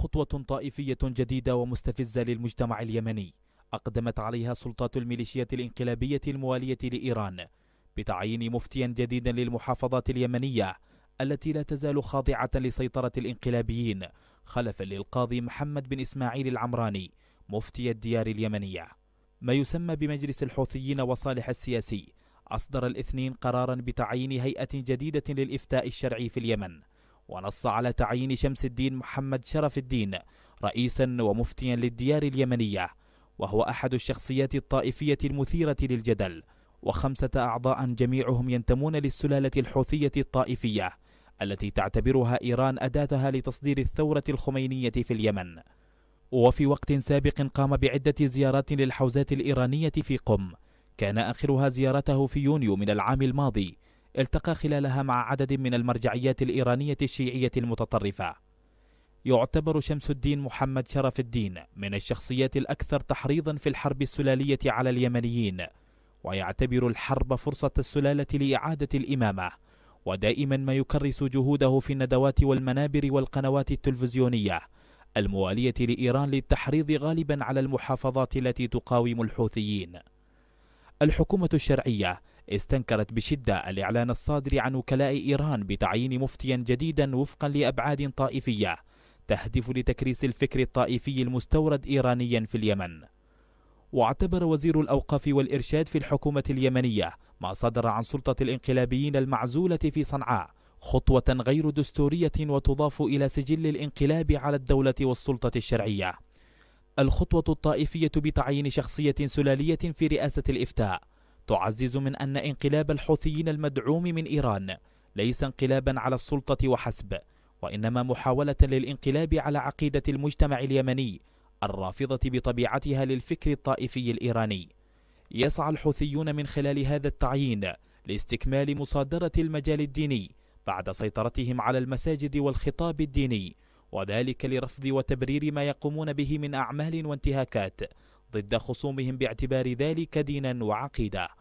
خطوة طائفية جديدة ومستفزة للمجتمع اليمني أقدمت عليها سلطات الميليشيات الانقلابية الموالية لإيران بتعيين مفتيا جديدا للمحافظات اليمنية التي لا تزال خاضعة لسيطرة الانقلابيين خلفا للقاضي محمد بن إسماعيل العمراني مفتي الديار اليمنية ما يسمى بمجلس الحوثيين وصالح السياسي أصدر الاثنين قرارا بتعيين هيئة جديدة للإفتاء الشرعي في اليمن ونص على تعيين شمس الدين محمد شرف الدين رئيسا ومفتيا للديار اليمنية وهو أحد الشخصيات الطائفية المثيرة للجدل وخمسة أعضاء جميعهم ينتمون للسلالة الحوثية الطائفية التي تعتبرها إيران أداتها لتصدير الثورة الخمينية في اليمن وفي وقت سابق قام بعدة زيارات للحوزات الإيرانية في قم كان آخرها زيارته في يونيو من العام الماضي التقى خلالها مع عدد من المرجعيات الإيرانية الشيعية المتطرفة يعتبر شمس الدين محمد شرف الدين من الشخصيات الأكثر تحريضا في الحرب السلالية على اليمنيين ويعتبر الحرب فرصة السلالة لإعادة الإمامة ودائما ما يكرس جهوده في الندوات والمنابر والقنوات التلفزيونية الموالية لإيران للتحريض غالبا على المحافظات التي تقاوم الحوثيين الحكومة الشرعية استنكرت بشدة الإعلان الصادر عن وكلاء إيران بتعيين مفتيا جديدا وفقا لأبعاد طائفية تهدف لتكريس الفكر الطائفي المستورد إيرانيا في اليمن واعتبر وزير الأوقاف والإرشاد في الحكومة اليمنية ما صدر عن سلطة الانقلابيين المعزولة في صنعاء خطوة غير دستورية وتضاف إلى سجل الانقلاب على الدولة والسلطة الشرعية الخطوة الطائفية بتعيين شخصية سلالية في رئاسة الإفتاء تعزز من أن انقلاب الحوثيين المدعوم من إيران ليس انقلابا على السلطة وحسب وإنما محاولة للانقلاب على عقيدة المجتمع اليمني الرافضة بطبيعتها للفكر الطائفي الإيراني يسعى الحوثيون من خلال هذا التعيين لاستكمال مصادرة المجال الديني بعد سيطرتهم على المساجد والخطاب الديني وذلك لرفض وتبرير ما يقومون به من أعمال وانتهاكات ضد خصومهم باعتبار ذلك دينا وعقيده